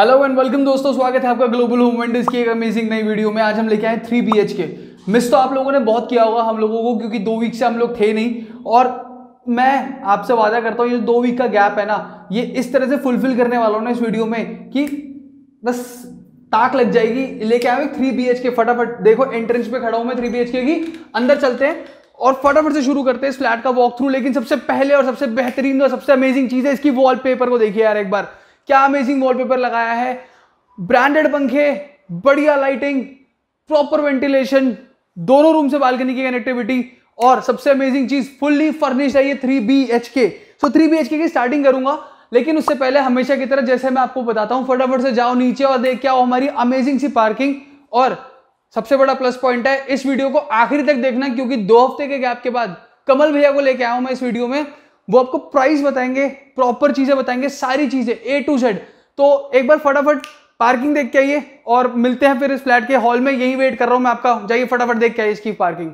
Hello and welcome दोस्तों स्वागत है आपका ग्लोबल होम वेंडर्स की एक अमेजिंग नई वीडियो में आज हम लेके आए थ्री बी के मिस तो आप लोगों ने बहुत किया होगा हम लोगों को क्योंकि दो वीक से हम लोग थे नहीं और मैं आपसे वादा करता हूँ ये दो वीक का गैप है ना ये इस तरह से फुलफिल करने वाला हूँ ना इस वीडियो में कि बस ताक लग जाएगी लेके आए थ्री बी के फटाफट देखो एंट्रेंस पे खड़ा हूँ मैं थ्री बी के की अंदर चलते हैं और फटाफट से शुरू करते हैं इस फ्लैट का वॉक थ्रू लेकिन सबसे पहले और सबसे बेहतरीन और सबसे अमेजिंग चीज़ है इसकी वॉलपेपर को देखिए यार एक बार क्या अमेजिंग वॉलपेपर लगाया है ब्रांडेड पंखे बढ़िया लाइटिंग प्रॉपर वेंटिलेशन दोनों रूम से बालकनी की कनेक्टिविटी और सबसे अमेजिंग चीज फुल्ली फर्निश्ड है ये थ्री बी एच के सो थ्री बी एच के की स्टार्टिंग करूंगा लेकिन उससे पहले हमेशा की तरह जैसे मैं आपको बताता हूँ फटाफट से जाओ नीचे और देख क्या हो हमारी अमेजिंग सी पार्किंग और सबसे बड़ा प्लस पॉइंट है इस वीडियो को आखिरी तक देखना क्योंकि दो हफ्ते के गैप के बाद कमल भैया को लेके आया हूं मैं इस वीडियो में वो आपको प्राइस बताएंगे प्रॉपर चीजें बताएंगे सारी चीजें ए टू जेड तो एक बार फटाफट पार्किंग देख के आइए और मिलते हैं फिर इस फ्लैट के हॉल में यही वेट कर रहा हूं मैं आपका जाइए फटाफट देख के आइए इसकी पार्किंग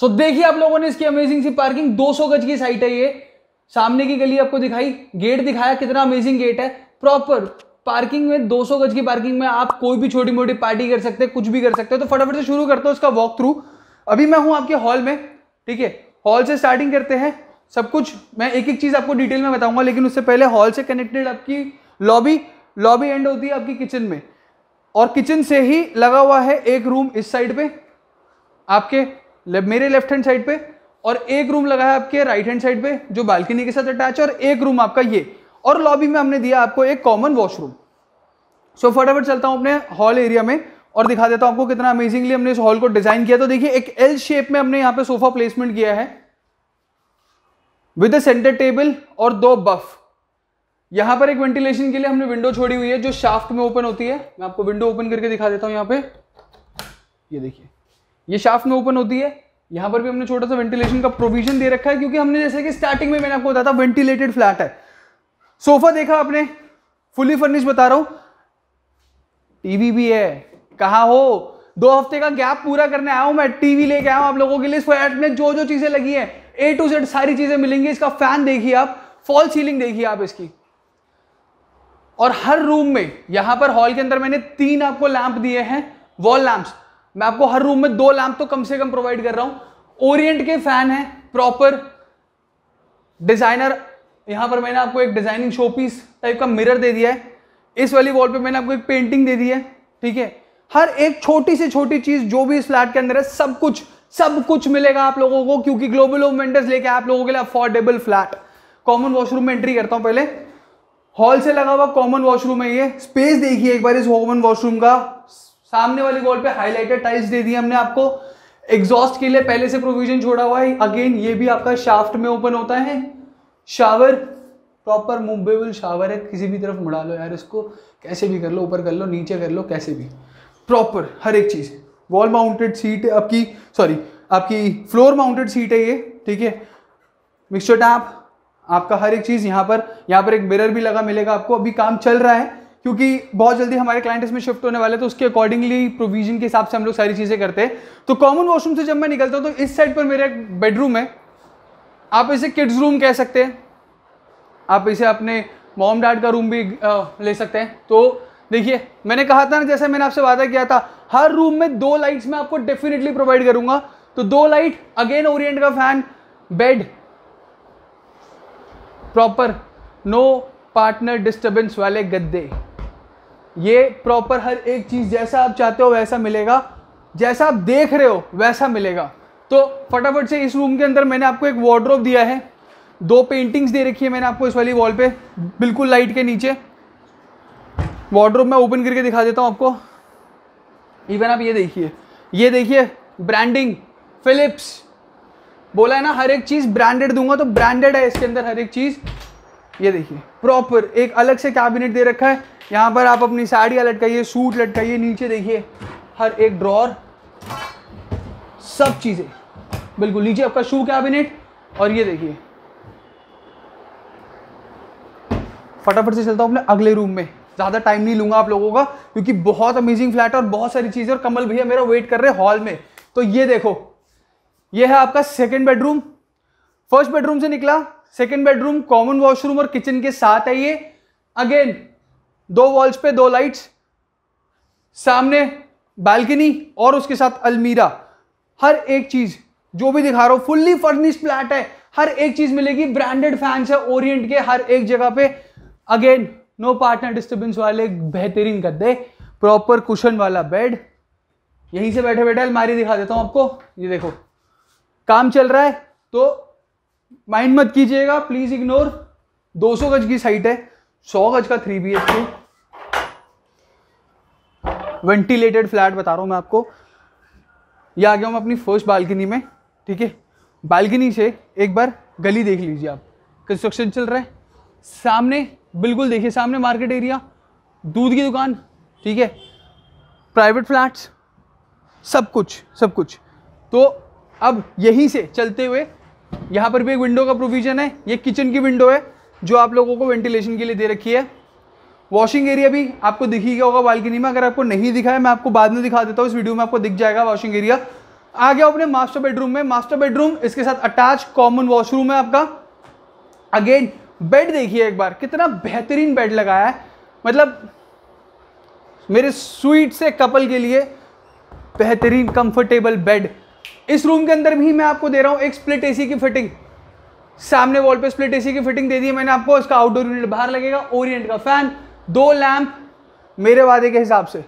सो so, देखिए आप लोगों ने इसकी अमेजिंग सी पार्किंग 200 गज की साइट है ये सामने की गली आपको दिखाई गेट दिखाया कितना अमेजिंग गेट है प्रॉपर पार्किंग में 200 गज की पार्किंग में आप कोई भी छोटी मोटी पार्टी कर सकते हैं कुछ भी कर सकते हैं तो फटाफट से शुरू करते हैं उसका वॉक थ्रू अभी मैं हूं आपके हॉल में ठीक है हॉल से स्टार्टिंग करते हैं सब कुछ मैं एक एक चीज़ आपको डिटेल में बताऊंगा लेकिन उससे पहले हॉल से कनेक्टेड आपकी लॉबी लॉबी एंड होती है आपकी किचन में और किचन से ही लगा हुआ है एक रूम इस साइड पे आपके ले, मेरे लेफ्ट हैंड साइड पे और एक रूम लगा है आपके राइट हैंड साइड पे जो बालकनी के साथ अटैच है और एक रूम आपका ये और लॉबी में हमने दिया आपको एक कॉमन वॉशरूम सो फटाफट चलता हूं अपने हॉल एरिया में और दिखा देता हूं आपको कितना अमेजिंगली हमने इस हॉल को डिजाइन किया तो देखिए एक एल शेप में हमने यहां पे सोफा प्लेसमेंट किया है विद अ सेंटर टेबल और दो बफ यहां पर एक वेंटिलेशन के लिए हमने विंडो छोड़ी हुई है जो शाफ्ट में ओपन होती है मैं आपको विंडो ओपन करके दिखा देता हूं यहां पर ये देखिए ये शाफ्ट में ओपन होती है यहां पर भी हमने छोटा सा वेंटिलेशन का प्रोविजन दे रखा है क्योंकि हमने जैसे कि स्टार्टिंग में मैंने आपको बताया था वेंटिलेटेड फ्लैट है सोफा देखा आपने फुली फर्निश बता रहा हूं टीवी भी है कहा हो दो हफ्ते का गैप पूरा करने आया हूं मैं टीवी लेके आया हूं आप लोगों के लिए फ्लैट में जो जो चीजें लगी है ए टू जेड सारी चीजें मिलेंगी इसका फैन देखिए आप फॉल सीलिंग देखिए आप इसकी और हर रूम में यहां पर हॉल के अंदर मैंने तीन आपको लैंप दिए हैं वॉल लैंप्स मैं आपको हर रूम में दो लैंप तो कम से कम प्रोवाइड कर रहा हूं ओरिएंट के फैन है प्रॉपर डिजाइनर यहाँ पर मैंने आपको एक डिज़ाइनिंग शो पीस टाइप का मिरर दे दिया है इस वाली वॉल पे मैंने आपको एक पेंटिंग दे दी है ठीक है हर एक छोटी से छोटी चीज़ जो भी इस फ्लैट के अंदर है सब कुछ सब कुछ मिलेगा आप लोगों को क्योंकि ग्लोबल होम वेंडर्स लेके आप लोगों के लिए अफोर्डेबल फ्लैट कॉमन वॉशरूम में एंट्री करता हूँ पहले हॉल से लगा हुआ कॉमन वॉशरूम है ये स्पेस देखिए एक बार इस कॉमन वॉशरूम का सामने वाली वॉल पे हाईलाइटेड टाइल्स दे दी हमने आपको एग्जॉस्ट के लिए पहले से प्रोविजन छोड़ा हुआ है अगेन ये भी आपका शाफ्ट में ओपन होता है शावर प्रॉपर मूवेबल शावर है किसी भी तरफ मुड़ा लो यार इसको कैसे भी कर लो ऊपर कर लो नीचे कर लो कैसे भी प्रॉपर हर एक चीज़ वॉल माउंटेड सीट है आपकी सॉरी आपकी फ्लोर माउंटेड सीट है ये ठीक है मिक्सचर टैप आपका हर एक चीज़ यहाँ पर यहाँ पर एक मिरर भी लगा मिलेगा आपको अभी काम चल रहा है क्योंकि बहुत जल्दी हमारे क्लाइंट इसमें शिफ्ट होने वाले तो उसके अकॉर्डिंगली प्रोविजन के हिसाब से हम लोग सारी चीज़ें करते हैं तो कॉमन वॉशरूम से जब मैं निकलता हूँ तो इस साइड पर मेरा एक बेडरूम है आप इसे किड्स रूम कह सकते हैं आप इसे अपने मॉम डैड का रूम भी ले सकते हैं तो देखिए मैंने कहा था ना जैसे मैंने आपसे वादा किया था हर रूम में दो लाइट्स मैं आपको डेफिनेटली प्रोवाइड करूंगा तो दो लाइट अगेन ओरिएंट का fan bed proper no partner disturbance वाले गद्दे ये प्रॉपर हर एक चीज़ जैसा आप चाहते हो वैसा मिलेगा जैसा आप देख रहे हो वैसा मिलेगा तो फटाफट से इस रूम के अंदर मैंने आपको एक वार्ड्रॉप दिया है दो पेंटिंग्स दे रखी है मैंने आपको इस वाली वॉल पे बिल्कुल लाइट के नीचे वार्ड्रोप मैं ओपन करके दिखा देता हूँ आपको इवन आप ये देखिए ये देखिए ब्रांडिंग फिलिप्स बोला है ना हर एक चीज़ ब्रांडेड दूंगा तो ब्रांडेड है इसके अंदर हर एक चीज़ ये देखिए प्रॉपर एक अलग से कैबिनेट दे रखा है यहाँ पर आप अपनी साड़ियाँ लटकाइए सूट लटकाइए नीचे देखिए हर एक ड्रॉर सब चीज़ें बिल्कुल लीजिए आपका शू कैबिनेट और ये देखिए फटाफट से चलता हूँ अपने अगले रूम में ज़्यादा टाइम नहीं लूँगा आप लोगों का क्योंकि बहुत अमेजिंग फ्लैट है और बहुत सारी चीज़ें और कमल भैया मेरा वेट कर रहे हैं हॉल में तो ये देखो ये है आपका सेकेंड बेडरूम फर्स्ट बेडरूम से निकला सेकेंड बेडरूम कॉमन वॉशरूम और किचन के साथ है ये अगेन दो वॉल्स पे दो लाइट्स सामने बालकनी और उसके साथ अलमीरा हर एक चीज जो भी दिखा रहा हूं फुल्ली फर्निश्ड फ्लैट है हर एक चीज मिलेगी ब्रांडेड फैंस है ओरिएंट के हर एक जगह पे अगेन नो पार्टनर डिस्टर्बेंस वाले बेहतरीन गद्दे प्रॉपर कुशन वाला बेड यहीं से बैठे बैठे अलमारी दिखा देता हूँ आपको ये देखो काम चल रहा है तो माइंड मत कीजिएगा प्लीज इग्नोर 200 गज की साइट है 100 गज का three B H K ventilated flat बता रहा हूँ मैं आपको ये आ गया हम अपनी फर्स्ट बालकनी में ठीक है बालकनी से एक बार गली देख लीजिए आप कंस्ट्रक्शन चल रहा है सामने बिल्कुल देखिए सामने मार्केट एरिया दूध की दुकान ठीक है प्राइवेट फ्लैट्स सब कुछ सब कुछ तो अब यहीं से चलते हुए यहाँ पर भी एक विंडो का प्रोविज़न है ये किचन की विंडो है जो आप लोगों को वेंटिलेशन के लिए दे रखी है वॉशिंग एरिया भी आपको दिख ही गया होगा बालकनी में अगर आपको नहीं दिखा है मैं आपको बाद में दिखा देता हूँ इस वीडियो में आपको दिख जाएगा वॉशिंग एरिया आ गया अपने मास्टर बेडरूम में मास्टर बेडरूम इसके साथ अटैच कॉमन वॉशरूम है आपका अगेन बेड देखिए एक बार कितना बेहतरीन बेड लगाया है मतलब मेरे स्वीट से कपल के लिए बेहतरीन कंफर्टेबल बेड इस रूम के अंदर भी मैं आपको दे रहा हूँ एक स्प्लिट एसी की फिटिंग सामने वॉल पे स्प्लिट एसी की फिटिंग दे दी है मैंने आपको इसका आउटडोर यूनिट बाहर लगेगा ओरिएंट का फैन दो लैम्प मेरे वादे के हिसाब से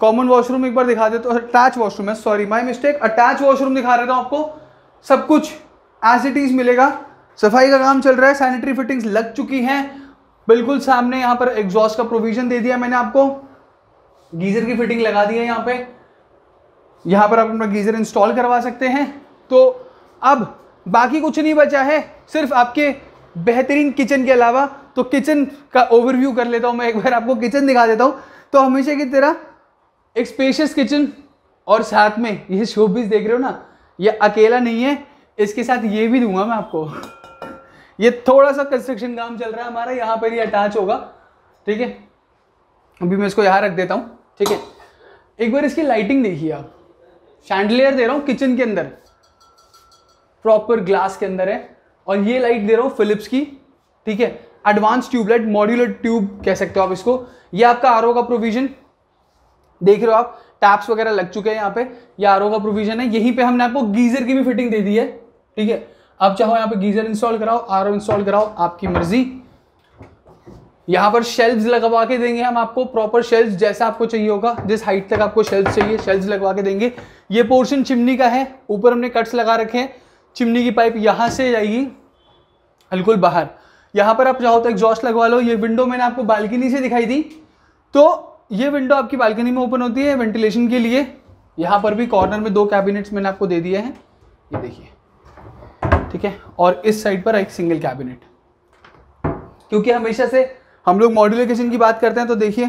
कॉमन वॉशरूम एक बार दिखा देते तो अटैच वॉशरूम है sorry my mistake attach washroom दिखा रहे थे आपको सब कुछ एज इट इज मिलेगा सफाई का काम चल रहा है सैनिटरी फिटिंग्स लग चुकी हैं बिल्कुल सामने यहाँ पर एग्जॉस्ट का प्रोविजन दे दिया मैंने आपको गीजर की फिटिंग लगा दी है यहाँ पे यहाँ पर आप अपना गीजर इंस्टॉल करवा सकते हैं तो अब बाकी कुछ नहीं बचा है सिर्फ आपके बेहतरीन किचन के अलावा तो किचन का ओवरव्यू कर लेता हूँ मैं एक बार आपको किचन दिखा देता हूँ तो हमेशा की तरह एक स्पेशियस किचन और साथ में ये शोपीस देख रहे हो ना ये अकेला नहीं है इसके साथ ये भी दूंगा मैं आपको ये थोड़ा सा कंस्ट्रक्शन काम चल रहा है हमारा यहाँ पर ही अटैच होगा ठीक है अभी मैं इसको यहाँ रख देता हूँ ठीक है एक बार इसकी लाइटिंग देखिए आप शैंडलेयर दे रहा हूँ किचन के अंदर प्रॉपर ग्लास के अंदर है और ये लाइट दे रहा हूँ फिलिप्स की ठीक है एडवांस ट्यूबलाइट मॉड्यूलर ट्यूब कह सकते हो आप इसको ये आपका आर का प्रोविजन देख रहे हो आप टैप्स वगैरह लग चुके हैं यहाँ पे ये आर का प्रोविजन है यहीं पे हमने आपको गीजर की भी फिटिंग दे दी है ठीक है आप चाहो यहाँ पे गीजर इंस्टॉल कराओ आर इंस्टॉल कराओ आपकी मर्जी यहाँ पर शेल्व्स लगवा के देंगे हम आपको प्रॉपर शेल्व्स जैसा आपको चाहिए होगा जिस हाइट तक आपको शेल्व्स चाहिए शेल्व्स लगवा के देंगे ये पोर्शन चिमनी का है ऊपर हमने कट्स लगा रखे हैं चिमनी की पाइप यहाँ से जाएगी बिल्कुल बाहर यहाँ पर आप चाहो तो एग्जॉस्ट लगवा लो ये विंडो मैंने आपको बालकनी से दिखाई दी तो ये विंडो आपकी बालकनी में ओपन होती है वेंटिलेशन के लिए यहाँ पर भी कॉर्नर में दो कैबिनेट्स मैंने आपको दे दिए हैं ये देखिए ठीक है और इस साइड पर एक सिंगल कैबिनेट क्योंकि हमेशा से हम लोग मॉड्यूलर किचन की बात करते हैं तो देखिए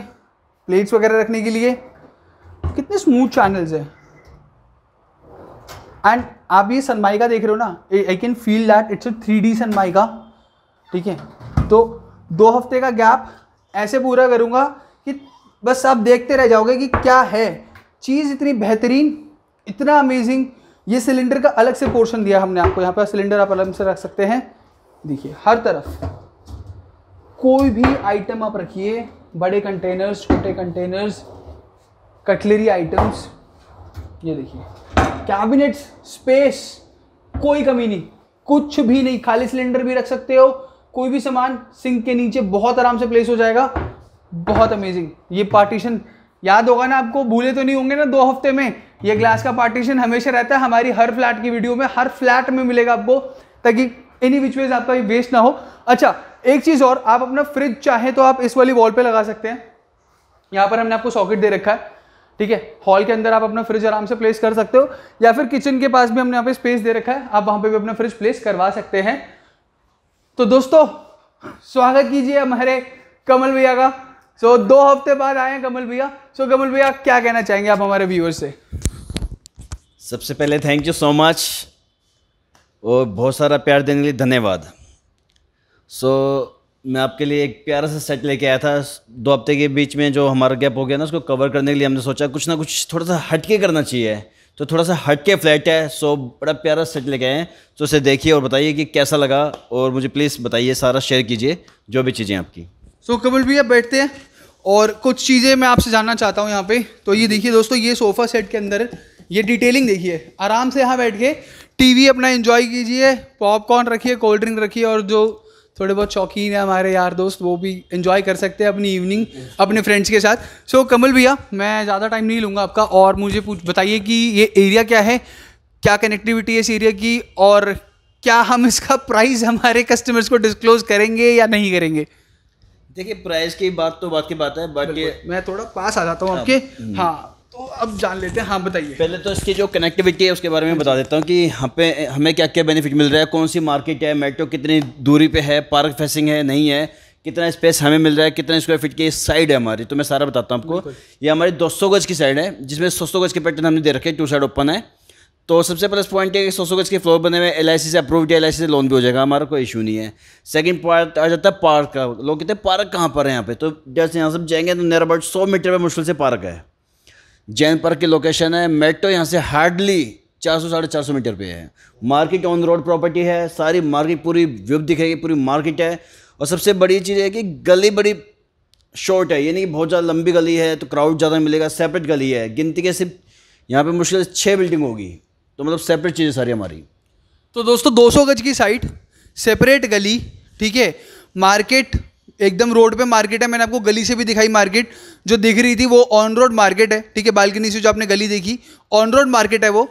प्लेट्स वगैरह रखने के लिए कितने स्मूथ चैनल्स हैं एंड आप ये सनमाइका देख रहे हो ना I can feel that it's a three D Sunmica ठीक है तो दो हफ्ते का गैप ऐसे पूरा करूँगा कि बस आप देखते रह जाओगे कि क्या है चीज़ इतनी बेहतरीन इतना अमेजिंग ये सिलेंडर का अलग से पोर्शन दिया हमने आपको यहाँ पर सिलेंडर आप अलग से रख सकते हैं देखिए हर तरफ कोई भी आइटम आप रखिए बड़े कंटेनर्स छोटे कंटेनर्स कटलरी आइटम्स ये देखिए कैबिनेट्स स्पेस कोई कमी नहीं कुछ भी नहीं खाली सिलेंडर भी रख सकते हो कोई भी सामान सिंक के नीचे बहुत आराम से प्लेस हो जाएगा बहुत अमेजिंग ये पार्टीशन याद होगा ना आपको भूले तो नहीं होंगे ना दो हफ्ते में ये ग्लास का पार्टीशन हमेशा रहता है हमारी हर फ्लैट की वीडियो में हर फ्लैट में मिलेगा आपको ताकि एनी विच वेज आपका वेस्ट ना हो अच्छा एक चीज़ और आप अपना फ्रिज चाहे तो आप इस वाली वॉल पे लगा सकते हैं यहाँ पर हमने आपको सॉकेट दे रखा है ठीक है हॉल के अंदर आप अपना फ्रिज आराम से प्लेस कर सकते हो या फिर किचन के पास भी हमने यहाँ पे स्पेस दे रखा है आप वहां पे भी अपना फ्रिज प्लेस करवा सकते हैं तो दोस्तों स्वागत कीजिए हमारे कमल भैया का सो so, दो हफ्ते बाद आए हैं कमल भैया सो so, कमल भैया क्या कहना चाहेंगे आप हमारे व्यूअर से सबसे पहले थैंक यू सो मच और बहुत सारा प्यार देने के लिए धन्यवाद सो so, मैं आपके लिए एक प्यारा सा सेट लेके आया था दो हफ्ते के बीच में जो हमारा गैप हो गया ना उसको कवर करने के लिए हमने सोचा कुछ ना कुछ थोड़ा सा हटके करना चाहिए तो थोड़ा सा हट के फ्लैट है सो बड़ा प्यारा सेट लेके आए हैं तो उसे देखिए और बताइए कि कैसा लगा और मुझे प्लीज़ बताइए सारा शेयर कीजिए जो भी चीज़ें आपकी सो so, कबल भैया बैठते हैं और कुछ चीज़ें मैं आपसे जानना चाहता हूँ यहाँ पे तो ये देखिए दोस्तों ये सोफ़ा सेट के अंदर ये डिटेलिंग देखिए आराम से यहाँ बैठ के टीवी अपना एंजॉय कीजिए पॉपकॉर्न रखिए कोल्ड ड्रिंक रखिए और जो थोड़े बहुत शौकीन है हमारे यार दोस्त वो भी इन्जॉय कर सकते हैं अपनी इवनिंग अपने फ्रेंड्स के साथ सो so, कमल भैया मैं ज़्यादा टाइम नहीं लूँगा आपका और मुझे पूछ बताइए कि ये एरिया क्या है क्या कनेक्टिविटी है इस एरिया की और क्या हम इसका प्राइस हमारे कस्टमर्स को डिस्क्लोज करेंगे या नहीं करेंगे देखिए प्राइस की बात तो बात की बात है बट मैं थोड़ा पास आ जाता हूँ हाँ। आपके हम्म। हाँ तो अब जान लेते हैं हाँ बताइए पहले तो इसकी जो कनेक्टिविटी है उसके बारे में बता देता हूँ कि हम पे हमें क्या क्या बेनिफिट मिल रहा है कौन सी मार्केट है मेट्रो कितनी दूरी पे है पार्क फेसिंग है नहीं है कितना स्पेस हमें मिल रहा है कितना स्क्वायर फीट की साइड है हमारी तो मैं सारा बताता हूँ आपको ये हमारी दो गज की साइड है जिसमें सौ गज के पैटर्न हमने दे रखे टू साइड ओपन है तो सबसे प्लस पॉइंट है कि सौ सौ गज के फ्लोर बने हुए एल से अप्रूव्ड एल से लोन भी हो जाएगा हमारा कोई इशू नहीं है सेकंड पार्ट आ जाता है पार्क का लोग कहते हैं पार्क कहाँ पर है यहाँ पे तो जैसे यहाँ सब जाएंगे तो नियर अबाउट सौ मीटर पर मुश्किल से पार्क है जैन पार्क की लोकेशन है मेट्रो यहाँ से हार्डली चार सौ साढ़े चार सौ मीटर पे है मार्केट ऑन रोड प्रॉपर्टी है सारी मार्केट पूरी व्यू दिखेगी पूरी मार्केट है और सबसे बड़ी चीज़ है कि गली बड़ी शॉर्ट है यानी कि बहुत ज़्यादा लंबी गली है तो क्राउड ज़्यादा मिलेगा सेपरेट गली है गिनती के सिर्फ यहाँ पे मुश्किल से छः बिल्डिंग होगी तो मतलब सेपरेट चीज़ें सारी हमारी तो दोस्तों 200 गज की साइट सेपरेट गली ठीक है मार्केट एकदम रोड पे मार्केट है मैंने आपको गली से भी दिखाई मार्केट जो दिख रही थी वो ऑन रोड मार्केट है ठीक है बालकनी से जो आपने गली देखी ऑन रोड मार्केट है वो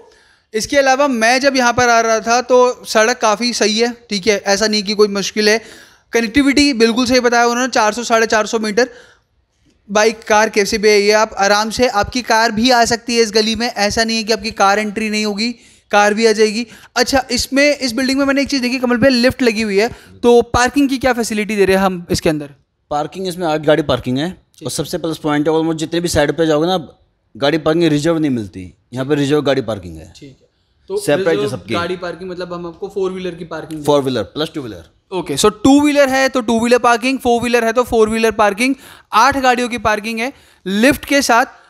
इसके अलावा मैं जब यहाँ पर आ रहा था तो सड़क काफ़ी सही है ठीक है ऐसा नहीं कि कोई मुश्किल है कनेक्टिविटी बिल्कुल सही बताया उन्होंने चार सौ साढ़े चार सौ मीटर बाइक कार कैसे भी है ये आप आराम से आपकी कार भी आ सकती है इस गली में ऐसा नहीं है कि आपकी कार एंट्री नहीं होगी कार भी आ जाएगी अच्छा इसमें इस बिल्डिंग में मैंने एक चीज़ देखी कमल भैया लिफ्ट लगी हुई है तो पार्किंग की क्या फैसिलिटी दे रहे हैं हम इसके अंदर पार्किंग इसमें आठ गाड़ी पार्किंग है और सबसे प्लस पॉइंट है और जितने भी साइड पर जाओगे ना गाड़ी पार्किंग रिजर्व नहीं मिलती यहाँ पर रिजर्व गाड़ी पार्किंग है ठीक है तो सेपरेट सबकी गाड़ी पार्किंग मतलब हम आपको फोर व्हीलर की parking four wheeler plus two wheeler okay so two wheeler है तो two wheeler parking four wheeler है तो फोर व्हीलर पार्किंग आठ गाड़ियों की पार्किंग है लिफ्ट के साथ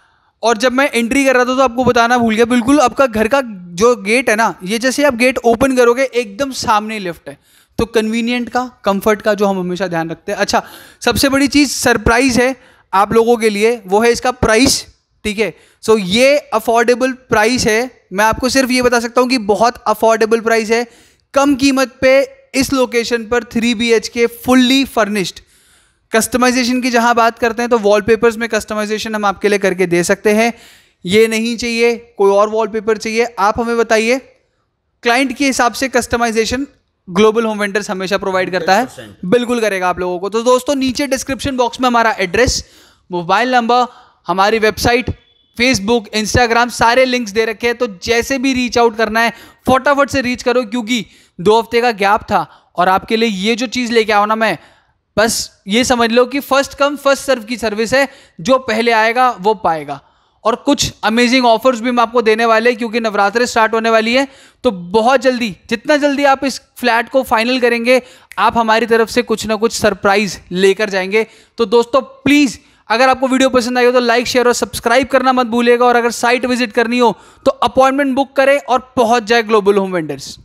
और जब मैं एंट्री कर रहा था तो आपको बताना भूल गया बिल्कुल आपका घर का जो गेट है ना ये जैसे आप गेट ओपन करोगे एकदम सामने लिफ्ट है तो कन्वीनियंट का कंफर्ट का जो हम हमेशा ध्यान रखते हैं अच्छा सबसे बड़ी चीज़ सरप्राइज़ है आप लोगों के लिए वो है इसका प्राइस ठीक है सो ये अफोर्डेबल प्राइस है मैं आपको सिर्फ ये बता सकता हूँ कि बहुत अफोर्डेबल प्राइस है कम कीमत पे इस लोकेशन पर three B H K fully furnished customization की जहाँ बात करते हैं तो वॉलपेपर्स में कस्टमाइजेशन हम आपके लिए करके दे सकते हैं ये नहीं चाहिए कोई और वॉलपेपर चाहिए आप हमें बताइए क्लाइंट के हिसाब से कस्टमाइजेशन ग्लोबल होम वेंडर्स हमेशा प्रोवाइड करता है बिल्कुल करेगा आप लोगों को तो दोस्तों नीचे डिस्क्रिप्शन बॉक्स में हमारा एड्रेस मोबाइल नंबर हमारी वेबसाइट फेसबुक इंस्टाग्राम सारे लिंक्स दे रखे हैं तो जैसे भी रीच आउट करना है फटाफट से रीच करो क्योंकि दो हफ्ते का गैप था और आपके लिए ये जो चीज़ लेके आओ ना मैं बस ये समझ लो कि फर्स्ट कम फर्स्ट सर्व की सर्विस है जो पहले आएगा वो पाएगा और कुछ अमेजिंग ऑफर्स भी हम आपको देने वाले हैं क्योंकि नवरात्र स्टार्ट होने वाली है तो बहुत जल्दी जितना जल्दी आप इस फ्लैट को फाइनल करेंगे आप हमारी तरफ से कुछ ना कुछ सरप्राइज लेकर जाएंगे तो दोस्तों प्लीज़ अगर आपको वीडियो पसंद आई हो तो लाइक शेयर और सब्सक्राइब करना मत भूलेगा और अगर साइट विजिट करनी हो तो अपॉइंटमेंट बुक करें और पहुंच जाए ग्लोबल होम वेंडर्स